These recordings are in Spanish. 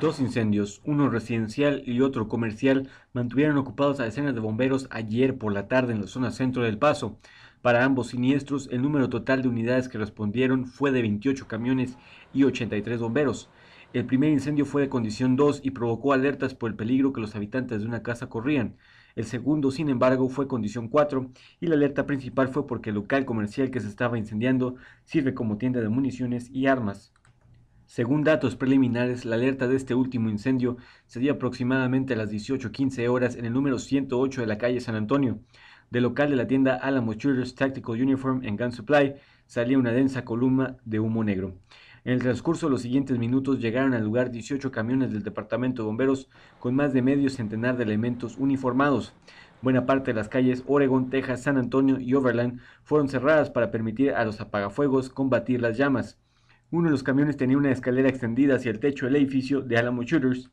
Dos incendios, uno residencial y otro comercial, mantuvieron ocupados a decenas de bomberos ayer por la tarde en la zona centro del Paso. Para ambos siniestros, el número total de unidades que respondieron fue de 28 camiones y 83 bomberos. El primer incendio fue de condición 2 y provocó alertas por el peligro que los habitantes de una casa corrían. El segundo, sin embargo, fue condición 4 y la alerta principal fue porque el local comercial que se estaba incendiando sirve como tienda de municiones y armas. Según datos preliminares, la alerta de este último incendio se dio aproximadamente a las 18.15 horas en el número 108 de la calle San Antonio. Del local de la tienda Alamo Shooters Tactical Uniform and Gun Supply salía una densa columna de humo negro. En el transcurso de los siguientes minutos llegaron al lugar 18 camiones del Departamento de Bomberos con más de medio centenar de elementos uniformados. Buena parte de las calles Oregon, Texas, San Antonio y Overland fueron cerradas para permitir a los apagafuegos combatir las llamas. Uno de los camiones tenía una escalera extendida hacia el techo del edificio de Alamo Shooters,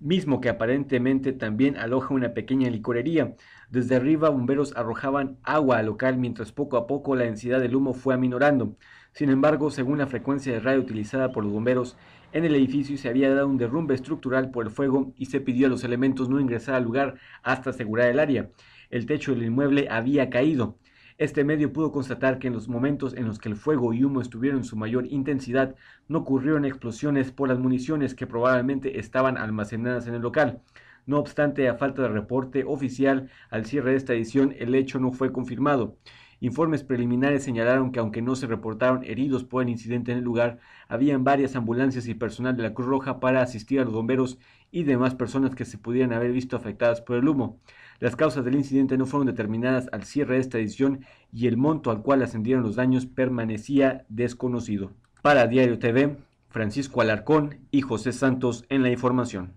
mismo que aparentemente también aloja una pequeña licorería. Desde arriba bomberos arrojaban agua al local mientras poco a poco la densidad del humo fue aminorando. Sin embargo, según la frecuencia de radio utilizada por los bomberos, en el edificio se había dado un derrumbe estructural por el fuego y se pidió a los elementos no ingresar al lugar hasta asegurar el área. El techo del inmueble había caído. Este medio pudo constatar que en los momentos en los que el fuego y humo estuvieron en su mayor intensidad, no ocurrieron explosiones por las municiones que probablemente estaban almacenadas en el local. No obstante, a falta de reporte oficial al cierre de esta edición, el hecho no fue confirmado. Informes preliminares señalaron que aunque no se reportaron heridos por el incidente en el lugar, habían varias ambulancias y personal de la Cruz Roja para asistir a los bomberos y demás personas que se pudieran haber visto afectadas por el humo. Las causas del incidente no fueron determinadas al cierre de esta edición y el monto al cual ascendieron los daños permanecía desconocido. Para Diario TV, Francisco Alarcón y José Santos en la información.